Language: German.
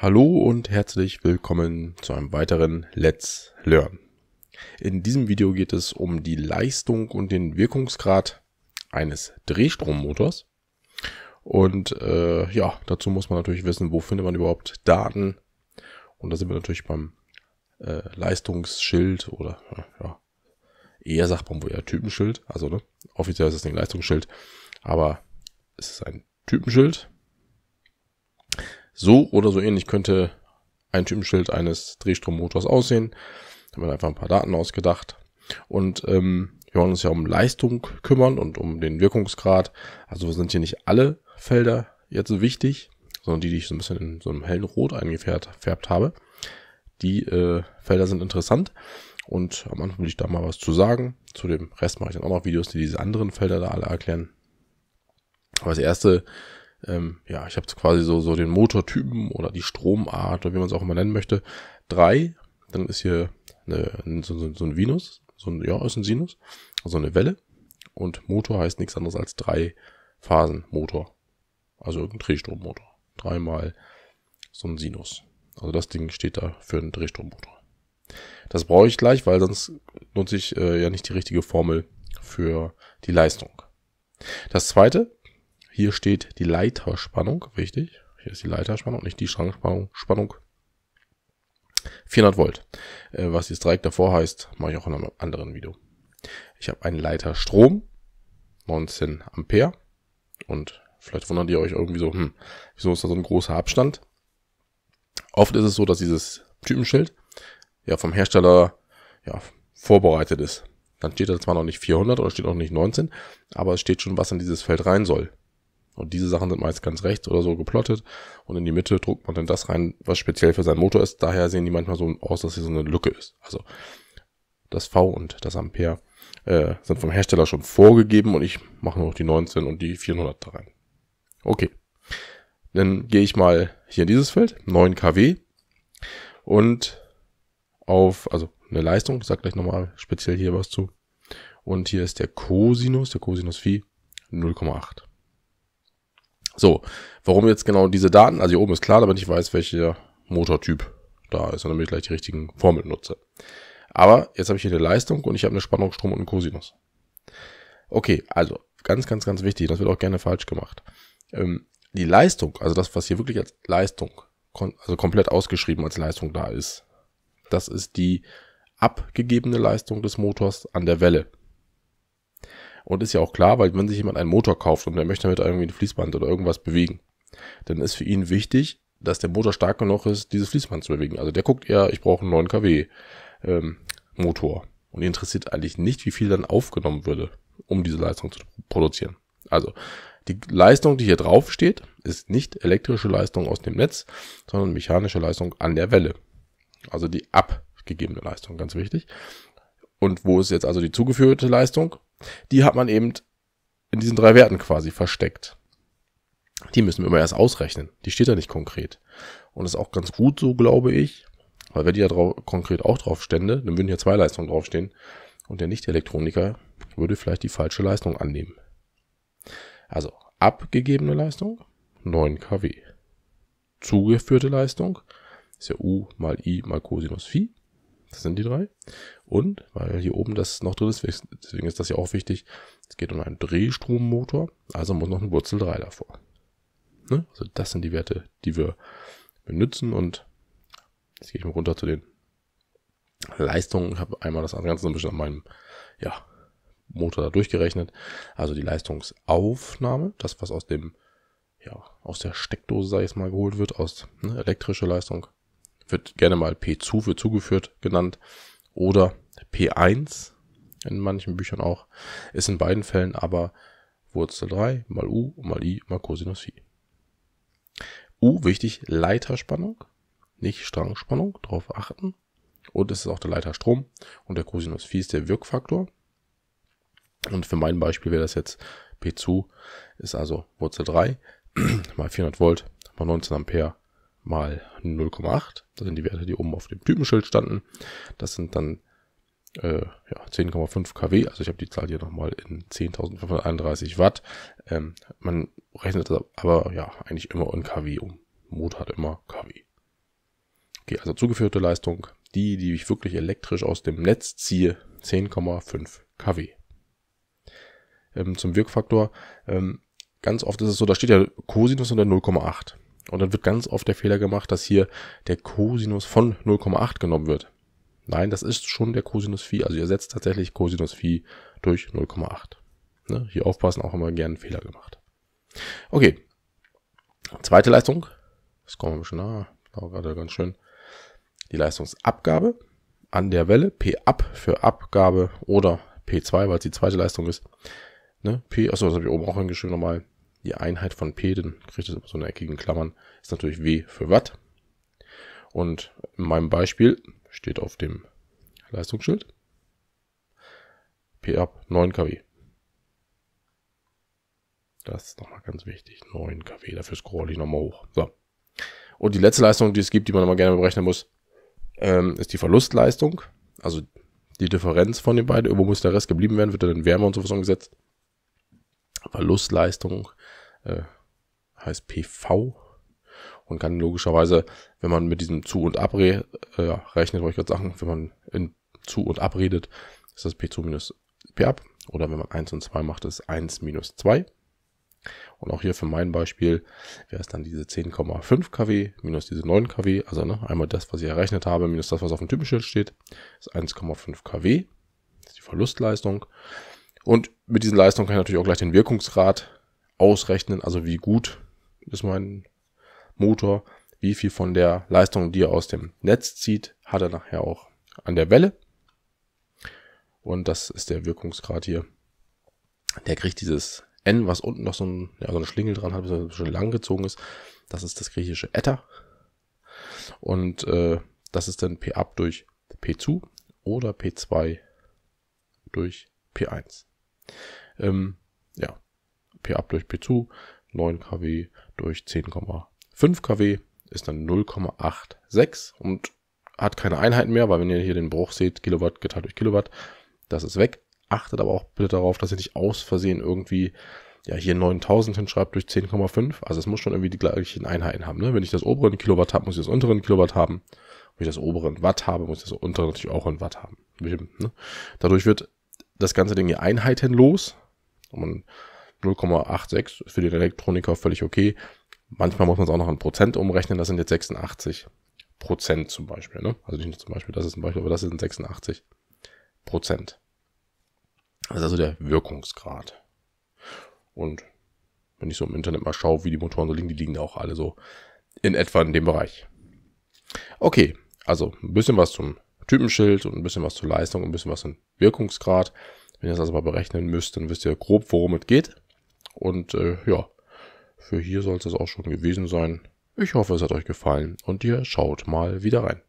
Hallo und herzlich willkommen zu einem weiteren Let's Learn. In diesem Video geht es um die Leistung und den Wirkungsgrad eines Drehstrommotors. Und äh, ja, dazu muss man natürlich wissen, wo findet man überhaupt Daten. Und da sind wir natürlich beim äh, Leistungsschild oder äh, ja, eher sagt man wohl eher Typenschild. Also ne, offiziell ist es ein Leistungsschild, aber es ist ein Typenschild so oder so ähnlich könnte ein Typenschild eines Drehstrommotors aussehen. Da Haben wir einfach ein paar Daten ausgedacht. Und ähm, wir wollen uns ja um Leistung kümmern und um den Wirkungsgrad. Also sind hier nicht alle Felder jetzt so wichtig, sondern die, die ich so ein bisschen in so einem hellen Rot eingefärbt habe. Die äh, Felder sind interessant und am Anfang will ich da mal was zu sagen. Zu dem Rest mache ich dann auch noch Videos, die diese anderen Felder da alle erklären. Aber das erste ähm, ja, ich habe quasi so, so den Motortypen oder die Stromart oder wie man es auch immer nennen möchte. Drei, dann ist hier eine, so, so, so ein Venus, so ein, ja, ist ein Sinus, also eine Welle. Und Motor heißt nichts anderes als drei Phasen Motor. Also irgendein Drehstrommotor. Dreimal so ein Sinus. Also das Ding steht da für einen Drehstrommotor. Das brauche ich gleich, weil sonst nutze ich äh, ja nicht die richtige Formel für die Leistung. Das zweite hier steht die Leiterspannung, richtig? Hier ist die Leiterspannung, nicht die Schrankspannung. Spannung. 400 Volt. Äh, was jetzt direkt davor heißt, mache ich auch in einem anderen Video. Ich habe einen Leiterstrom, 19 Ampere. Und vielleicht wundert ihr euch irgendwie so, hm, wieso ist da so ein großer Abstand? Oft ist es so, dass dieses Typenschild ja vom Hersteller ja, vorbereitet ist. Dann steht da zwar noch nicht 400 oder steht auch nicht 19, aber es steht schon, was in dieses Feld rein soll. Und diese Sachen sind meist ganz rechts oder so geplottet. Und in die Mitte druckt man dann das rein, was speziell für seinen Motor ist. Daher sehen die manchmal so aus, dass hier so eine Lücke ist. Also das V und das Ampere äh, sind vom Hersteller schon vorgegeben und ich mache nur noch die 19 und die 400 da rein. Okay, dann gehe ich mal hier in dieses Feld, 9 kW und auf, also eine Leistung, ich sage gleich nochmal speziell hier was zu. Und hier ist der Cosinus, der Cosinus Phi 0,8. So, warum jetzt genau diese Daten? Also hier oben ist klar, damit ich weiß, welcher Motortyp da ist und damit ich gleich die richtigen Formeln nutze. Aber jetzt habe ich hier eine Leistung und ich habe eine Spannung, Strom und einen Cosinus. Okay, also ganz, ganz, ganz wichtig, das wird auch gerne falsch gemacht. Ähm, die Leistung, also das, was hier wirklich als Leistung, also komplett ausgeschrieben als Leistung da ist, das ist die abgegebene Leistung des Motors an der Welle. Und ist ja auch klar, weil wenn sich jemand einen Motor kauft und der möchte damit irgendwie ein Fließband oder irgendwas bewegen, dann ist für ihn wichtig, dass der Motor stark genug ist, dieses Fließband zu bewegen. Also der guckt eher, ich brauche einen 9 kW ähm, Motor. Und ihn interessiert eigentlich nicht, wie viel dann aufgenommen würde, um diese Leistung zu produzieren. Also die Leistung, die hier drauf steht, ist nicht elektrische Leistung aus dem Netz, sondern mechanische Leistung an der Welle. Also die abgegebene Leistung, ganz wichtig und wo ist jetzt also die zugeführte Leistung, die hat man eben in diesen drei Werten quasi versteckt. Die müssen wir immer erst ausrechnen. Die steht da nicht konkret. Und das ist auch ganz gut so, glaube ich. Weil wenn die da drauf, konkret auch drauf stände, dann würden hier zwei Leistungen draufstehen. Und der Nicht-Elektroniker würde vielleicht die falsche Leistung annehmen. Also abgegebene Leistung 9 kW. Zugeführte Leistung ist ja U mal I mal Cosinus Phi das sind die drei. Und, weil hier oben das noch drin ist, deswegen ist das ja auch wichtig, es geht um einen Drehstrommotor, also muss noch ein Wurzel 3 davor. Ne? Also das sind die Werte, die wir benutzen und jetzt gehe ich mal runter zu den Leistungen. Ich habe einmal das Ganze ein bisschen an meinem ja, Motor da durchgerechnet. Also die Leistungsaufnahme, das was aus dem ja, aus der Steckdose, sag ich mal, geholt wird, aus ne, elektrische Leistung, wird gerne mal P2 für zugeführt genannt oder P1 in manchen Büchern auch, ist in beiden Fällen aber Wurzel 3 mal U mal I mal Cosinus Phi. U, wichtig, Leiterspannung, nicht Strangspannung, darauf achten. Und es ist auch der Leiterstrom und der Cosinus Phi ist der Wirkfaktor. Und für mein Beispiel wäre das jetzt P2, ist also Wurzel 3 mal 400 Volt mal 19 Ampere mal 0,8. Das sind die Werte, die oben auf dem Typenschild standen. Das sind dann äh, ja, 10,5 kW. Also ich habe die Zahl hier nochmal in 10.531 Watt. Ähm, man rechnet das aber ja eigentlich immer in kW um. Motor hat immer kW. Okay, also zugeführte Leistung, die, die ich wirklich elektrisch aus dem Netz ziehe, 10,5 kW. Ähm, zum Wirkfaktor, ähm, ganz oft ist es so, da steht ja Cosinus und der 0,8. Und dann wird ganz oft der Fehler gemacht, dass hier der Cosinus von 0,8 genommen wird. Nein, das ist schon der Cosinus Phi. Also ihr setzt tatsächlich Cosinus Phi durch 0,8. Ne? Hier aufpassen, auch immer gerne Fehler gemacht. Okay. Zweite Leistung. Das kommen wir schon nah. War gerade ganz schön. Die Leistungsabgabe an der Welle. P ab für Abgabe oder P2, weil es die zweite Leistung ist. Ne? P, achso, das habe ich oben auch hingeschrieben nochmal. Die Einheit von P, dann kriegt es immer so eine eckigen Klammern, ist natürlich W für Watt. Und in meinem Beispiel steht auf dem Leistungsschild P ab 9 kW. Das ist nochmal ganz wichtig. 9 kW, dafür scroll ich nochmal hoch. So. Und die letzte Leistung, die es gibt, die man immer gerne berechnen muss, ähm, ist die Verlustleistung. Also die Differenz von den beiden. Irgendwo muss der Rest geblieben werden, wird dann in Wärme und sowas umgesetzt. Verlustleistung äh, heißt PV und kann logischerweise, wenn man mit diesem Zu- und Abre äh, rechnet, wollte ich gerade sagen, wenn man in Zu- und Abredet, ist das P2 minus P ab oder wenn man 1 und 2 macht, ist 1 minus 2. Und auch hier für mein Beispiel wäre es dann diese 10,5 kW minus diese 9 kW, also ne, einmal das, was ich errechnet habe, minus das, was auf dem Typenschild steht, ist 1,5 kW, das ist die Verlustleistung. Und mit diesen Leistungen kann ich natürlich auch gleich den Wirkungsgrad ausrechnen, also wie gut ist mein Motor, wie viel von der Leistung, die er aus dem Netz zieht, hat er nachher auch an der Welle. Und das ist der Wirkungsgrad hier. Der kriegt dieses N, was unten noch so, ein, ja, so eine Schlingel dran hat, so schon lang gezogen ist. Das ist das griechische Eta. Und äh, das ist dann P ab durch P zu oder P2 durch P1. Ähm, ja, P ab durch P zu 9 kW durch 10,5 kW ist dann 0,86 und hat keine Einheiten mehr, weil wenn ihr hier den Bruch seht, Kilowatt geteilt durch Kilowatt, das ist weg. Achtet aber auch bitte darauf, dass ihr nicht aus Versehen irgendwie ja, hier 9000 hinschreibt durch 10,5. Also es muss schon irgendwie die gleichen Einheiten haben. Ne? Wenn ich das obere in Kilowatt habe, muss ich das untere in Kilowatt haben. Wenn ich das obere in Watt habe, muss ich das untere natürlich auch in Watt haben. Ne? Dadurch wird das ganze Ding hier einheitenlos. Und man 0,86 ist für die Elektroniker völlig okay. Manchmal muss man es auch noch an Prozent umrechnen. Das sind jetzt 86 Prozent zum Beispiel. Ne? Also nicht nur zum Beispiel, das ist ein Beispiel, aber das sind 86 Prozent. Das ist also der Wirkungsgrad. Und wenn ich so im Internet mal schaue, wie die Motoren so liegen, die liegen da auch alle so in etwa in dem Bereich. Okay, also ein bisschen was zum Typenschild und ein bisschen was zur Leistung und ein bisschen was zum Wirkungsgrad. Wenn ihr das also mal berechnen müsst, dann wisst ihr grob, worum es geht. Und äh, ja, für hier soll es das auch schon gewesen sein. Ich hoffe, es hat euch gefallen und ihr schaut mal wieder rein.